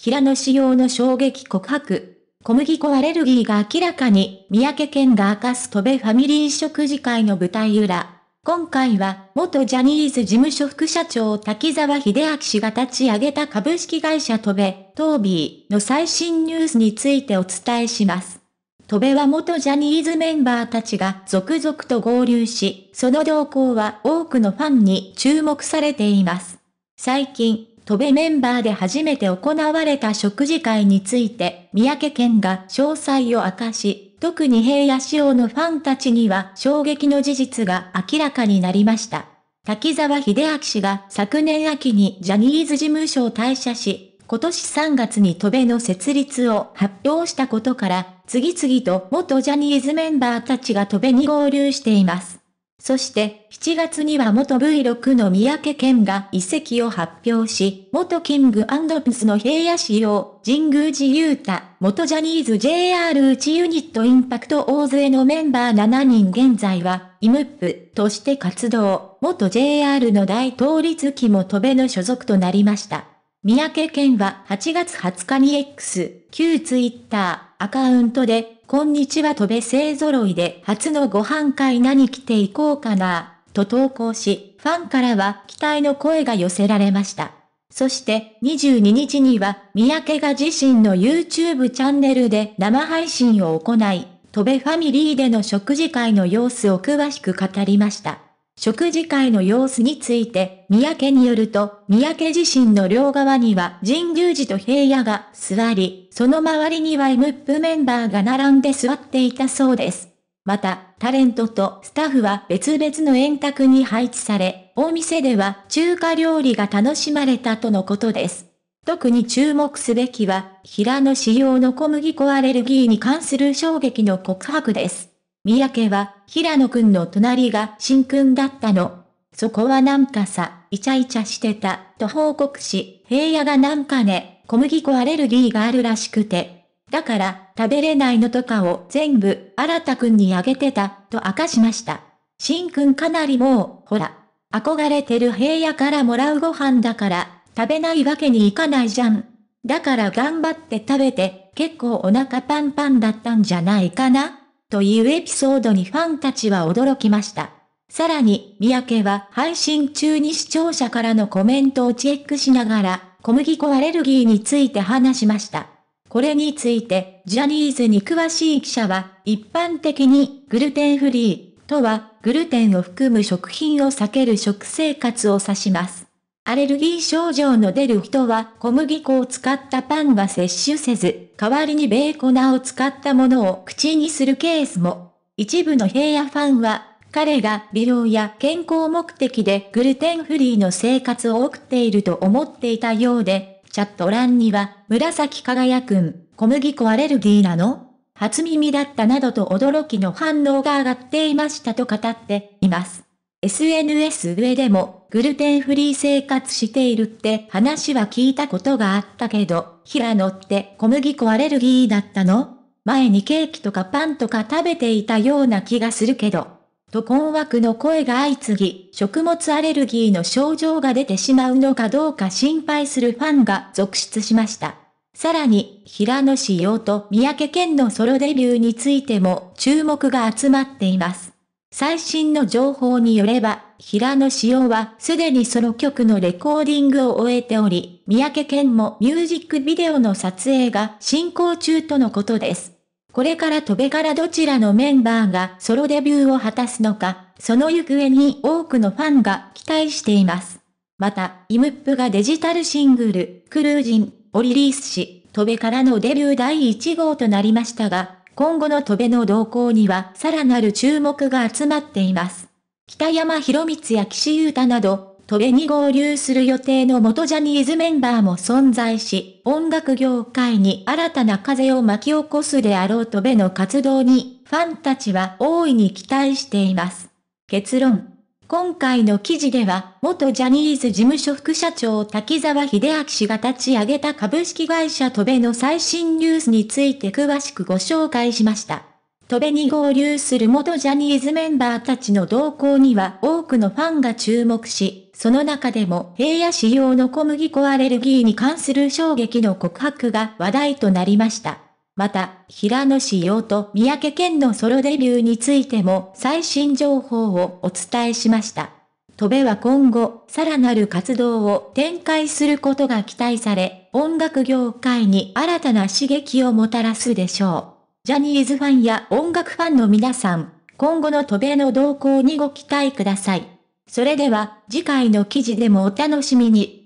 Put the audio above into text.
平野紫耀の衝撃告白。小麦粉アレルギーが明らかに、三宅健が明かす戸部ファミリー食事会の舞台裏。今回は、元ジャニーズ事務所副社長滝沢秀明氏が立ち上げた株式会社戸部、トービーの最新ニュースについてお伝えします。戸部は元ジャニーズメンバーたちが続々と合流し、その動向は多くのファンに注目されています。最近、戸部メンバーで初めて行われた食事会について、三宅県が詳細を明かし、特に平野仕王のファンたちには衝撃の事実が明らかになりました。滝沢秀明氏が昨年秋にジャニーズ事務所を退社し、今年3月に戸部の設立を発表したことから、次々と元ジャニーズメンバーたちが戸部に合流しています。そして7月には元 V6 の三宅健が遺跡を発表し、元キングピスの平野市を、神宮寺雄太、元ジャニーズ JR 内ユニットインパクト大勢のメンバー7人現在は、イムップとして活動、元 JR の大統立機も飛べの所属となりました。三宅健は8月20日に X、旧ツイッターアカウントで、こんにちはとべ勢揃いで初のご飯会何着ていこうかな、と投稿し、ファンからは期待の声が寄せられました。そして22日には三宅が自身の YouTube チャンネルで生配信を行い、戸部ファミリーでの食事会の様子を詳しく語りました。食事会の様子について、三宅によると、三宅自身の両側には神宮寺と平野が座り、その周りには MUP メンバーが並んで座っていたそうです。また、タレントとスタッフは別々の円卓に配置され、お店では中華料理が楽しまれたとのことです。特に注目すべきは、平野仕様の小麦粉アレルギーに関する衝撃の告白です。三宅は、平野くんの隣が新くんだったの。そこはなんかさ、イチャイチャしてた、と報告し、平野がなんかね、小麦粉アレルギーがあるらしくて。だから、食べれないのとかを全部、新田くんにあげてた、と明かしました。新くんかなりもう、ほら。憧れてる平野からもらうご飯だから、食べないわけにいかないじゃん。だから頑張って食べて、結構お腹パンパンだったんじゃないかなというエピソードにファンたちは驚きました。さらに、三宅は配信中に視聴者からのコメントをチェックしながら、小麦粉アレルギーについて話しました。これについて、ジャニーズに詳しい記者は、一般的に、グルテンフリーとは、グルテンを含む食品を避ける食生活を指します。アレルギー症状の出る人は小麦粉を使ったパンは摂取せず、代わりにベーコナを使ったものを口にするケースも。一部の平野ファンは、彼が美容や健康目的でグルテンフリーの生活を送っていると思っていたようで、チャット欄には、紫輝くん、小麦粉アレルギーなの初耳だったなどと驚きの反応が上がっていましたと語っています。SNS 上でもグルテンフリー生活しているって話は聞いたことがあったけど、平野って小麦粉アレルギーだったの前にケーキとかパンとか食べていたような気がするけど。と困惑の声が相次ぎ、食物アレルギーの症状が出てしまうのかどうか心配するファンが続出しました。さらに、平野紫耀と三宅健のソロデビューについても注目が集まっています。最新の情報によれば、平野紫耀はすでにソロ曲のレコーディングを終えており、三宅健もミュージックビデオの撮影が進行中とのことです。これから飛べからどちらのメンバーがソロデビューを果たすのか、その行方に多くのファンが期待しています。また、イムップがデジタルシングル、クルージンをリリースし、飛べからのデビュー第1号となりましたが、今後の戸辺の動向にはさらなる注目が集まっています。北山博光や岸優太など、戸辺に合流する予定の元ジャニーズメンバーも存在し、音楽業界に新たな風を巻き起こすであろう戸辺の活動に、ファンたちは大いに期待しています。結論。今回の記事では、元ジャニーズ事務所副社長滝沢秀明氏が立ち上げた株式会社トベの最新ニュースについて詳しくご紹介しました。トベに合流する元ジャニーズメンバーたちの動向には多くのファンが注目し、その中でも平野市用の小麦粉アレルギーに関する衝撃の告白が話題となりました。また、平野紫耀と三宅健のソロデビューについても最新情報をお伝えしました。戸部は今後、さらなる活動を展開することが期待され、音楽業界に新たな刺激をもたらすでしょう。ジャニーズファンや音楽ファンの皆さん、今後の戸部の動向にご期待ください。それでは、次回の記事でもお楽しみに。